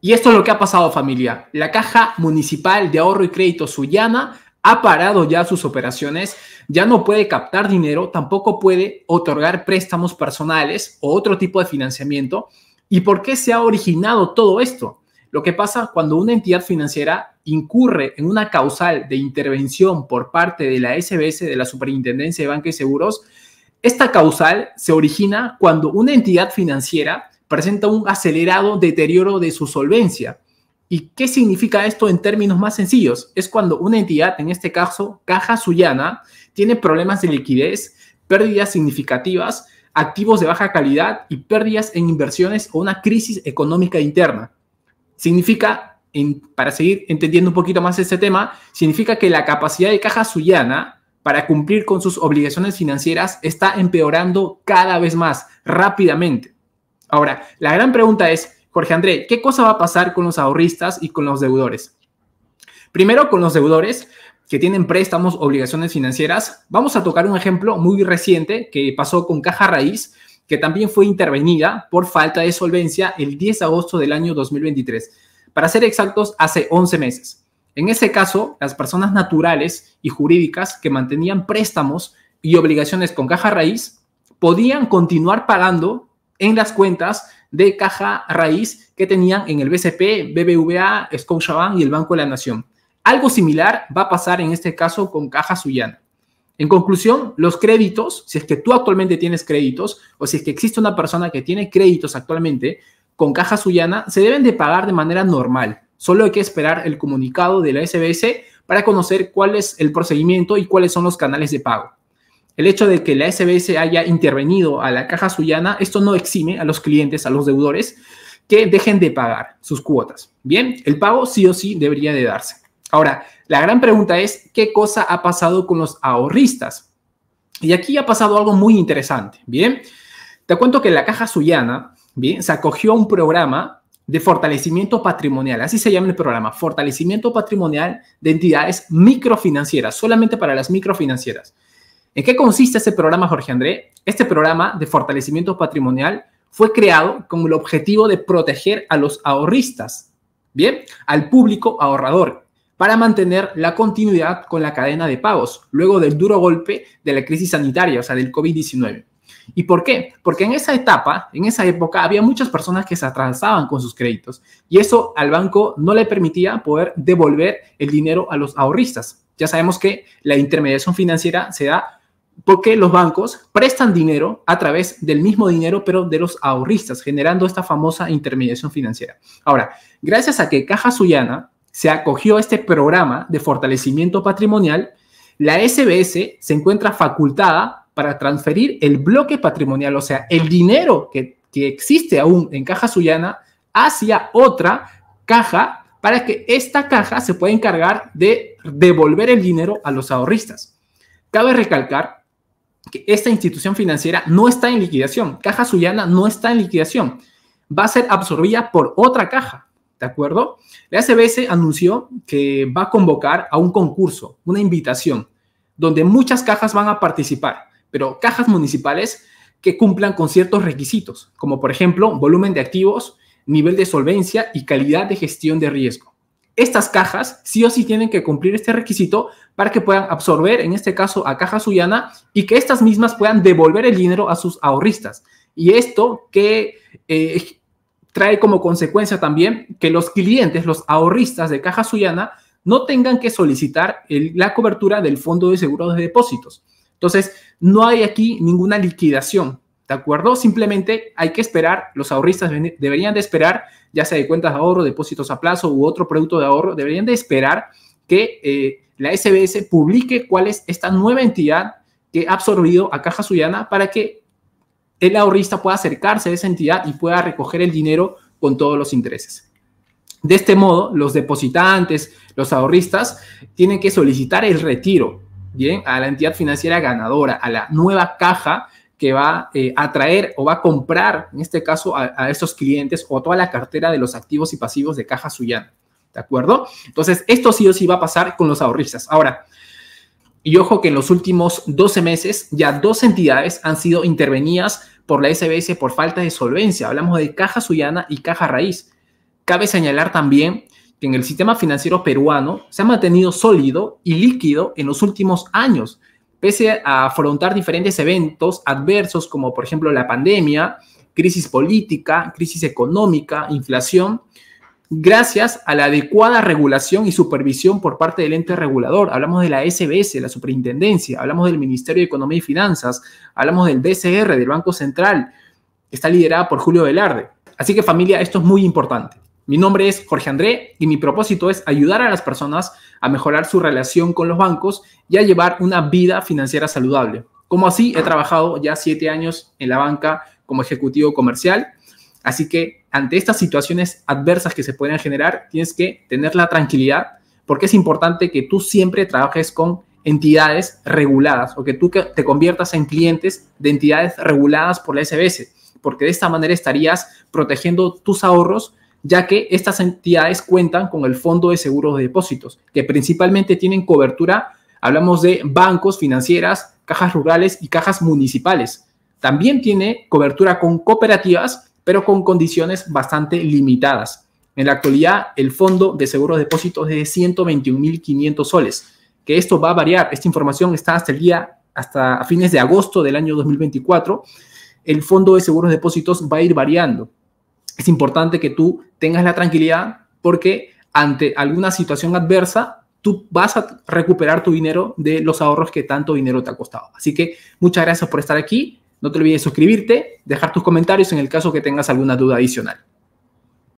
Y esto es lo que ha pasado, familia. La Caja Municipal de Ahorro y Crédito Sullana ha parado ya sus operaciones, ya no puede captar dinero, tampoco puede otorgar préstamos personales o otro tipo de financiamiento. ¿Y por qué se ha originado todo esto? Lo que pasa cuando una entidad financiera incurre en una causal de intervención por parte de la SBS, de la Superintendencia de Banca y Seguros, esta causal se origina cuando una entidad financiera presenta un acelerado deterioro de su solvencia. ¿Y qué significa esto en términos más sencillos? Es cuando una entidad, en este caso Caja Suyana, tiene problemas de liquidez, pérdidas significativas, activos de baja calidad y pérdidas en inversiones o una crisis económica interna. Significa, para seguir entendiendo un poquito más este tema, significa que la capacidad de Caja Suyana para cumplir con sus obligaciones financieras está empeorando cada vez más rápidamente. Ahora, la gran pregunta es, Jorge André, ¿qué cosa va a pasar con los ahorristas y con los deudores? Primero, con los deudores que tienen préstamos, obligaciones financieras, vamos a tocar un ejemplo muy reciente que pasó con Caja Raíz, que también fue intervenida por falta de solvencia el 10 de agosto del año 2023. Para ser exactos, hace 11 meses. En ese caso, las personas naturales y jurídicas que mantenían préstamos y obligaciones con Caja Raíz podían continuar pagando en las cuentas de caja raíz que tenían en el BCP, BBVA, Scotiabank y el Banco de la Nación. Algo similar va a pasar en este caso con Caja Suyana. En conclusión, los créditos, si es que tú actualmente tienes créditos o si es que existe una persona que tiene créditos actualmente con Caja Suyana, se deben de pagar de manera normal. Solo hay que esperar el comunicado de la SBS para conocer cuál es el procedimiento y cuáles son los canales de pago. El hecho de que la SBS haya intervenido a la caja suyana, esto no exime a los clientes, a los deudores, que dejen de pagar sus cuotas. Bien, el pago sí o sí debería de darse. Ahora, la gran pregunta es, ¿qué cosa ha pasado con los ahorristas? Y aquí ha pasado algo muy interesante. Bien, te cuento que la caja suyana, bien, se acogió a un programa de fortalecimiento patrimonial, así se llama el programa, fortalecimiento patrimonial de entidades microfinancieras, solamente para las microfinancieras. ¿En qué consiste ese programa, Jorge André? Este programa de fortalecimiento patrimonial fue creado con el objetivo de proteger a los ahorristas, ¿bien? Al público ahorrador, para mantener la continuidad con la cadena de pagos luego del duro golpe de la crisis sanitaria, o sea, del COVID-19. ¿Y por qué? Porque en esa etapa, en esa época, había muchas personas que se atrasaban con sus créditos y eso al banco no le permitía poder devolver el dinero a los ahorristas. Ya sabemos que la intermediación financiera se da porque los bancos prestan dinero a través del mismo dinero, pero de los ahorristas, generando esta famosa intermediación financiera. Ahora, gracias a que Caja Sullana se acogió a este programa de fortalecimiento patrimonial, la SBS se encuentra facultada para transferir el bloque patrimonial, o sea, el dinero que, existe aún en Caja Sullana hacia otra caja para que esta caja se pueda encargar de devolver el dinero a los ahorristas. Cabe recalcar esta institución financiera no está en liquidación. Caja Suyana no está en liquidación. Va a ser absorbida por otra caja. ¿De acuerdo? La SBS anunció que va a convocar a un concurso, una invitación, donde muchas cajas van a participar, pero cajas municipales que cumplan con ciertos requisitos, como por ejemplo volumen de activos, nivel de solvencia y calidad de gestión de riesgo estas cajas sí o sí tienen que cumplir este requisito para que puedan absorber, en este caso, a Caja Suyana y que estas mismas puedan devolver el dinero a sus ahorristas. Y esto que eh, trae como consecuencia también que los clientes, los ahorristas de Caja Suyana, no tengan que solicitar la cobertura del Fondo de Seguros de Depósitos. Entonces, no hay aquí ninguna liquidación. ¿De acuerdo? Simplemente hay que esperar, los ahorristas deberían de esperar, ya sea de cuentas de ahorro, depósitos a plazo u otro producto de ahorro, deberían de esperar que eh, la SBS publique cuál es esta nueva entidad que ha absorbido a Caja Suyana para que el ahorrista pueda acercarse a esa entidad y pueda recoger el dinero con todos los intereses. De este modo, los depositantes, los ahorristas, tienen que solicitar el retiro, ¿bien? A la entidad financiera ganadora, a la nueva caja que va eh, a atraer o va a comprar, en este caso, a, a, estos clientes o a toda la cartera de los activos y pasivos de Caja Suyana. ¿De acuerdo? Entonces, esto sí o sí va a pasar con los ahorristas. Ahora, y ojo que en los últimos 12 meses ya dos entidades han sido intervenidas por la SBS por falta de solvencia. Hablamos de Caja Suyana y Caja Raíz. Cabe señalar también que en el sistema financiero peruano se ha mantenido sólido y líquido en los últimos años Pese a afrontar diferentes eventos adversos como por ejemplo la pandemia, crisis política, crisis económica, inflación, gracias a la adecuada regulación y supervisión por parte del ente regulador. Hablamos de la SBS, la Superintendencia, hablamos del Ministerio de Economía y Finanzas, hablamos del BCR, del Banco Central, está liderada por Julio Velarde. Así que familia, esto es muy importante. Mi nombre es Jorge André y mi propósito es ayudar a las personas a mejorar su relación con los bancos y a llevar una vida financiera saludable. Como así, he trabajado ya siete años en la banca como ejecutivo comercial. Así que ante estas situaciones adversas que se pueden generar, tienes que tener la tranquilidad porque es importante que tú siempre trabajes con entidades reguladas o que tú te conviertas en clientes de entidades reguladas por la SBS, porque de esta manera estarías protegiendo tus ahorros ya que estas entidades cuentan con el Fondo de Seguros de Depósitos, que principalmente tienen cobertura, hablamos de bancos, financieras, cajas rurales y cajas municipales. También tiene cobertura con cooperativas, pero con condiciones bastante limitadas. En la actualidad, el Fondo de Seguros de Depósitos es de 121.500 soles, que esto va a variar. Esta información está hasta el día, hasta fines de agosto del año 2024. El Fondo de Seguros de Depósitos va a ir variando es importante que tú tengas la tranquilidad porque ante alguna situación adversa, tú vas a recuperar tu dinero de los ahorros que tanto dinero te ha costado. Así que muchas gracias por estar aquí. No te olvides suscribirte, dejar tus comentarios en el caso que tengas alguna duda adicional.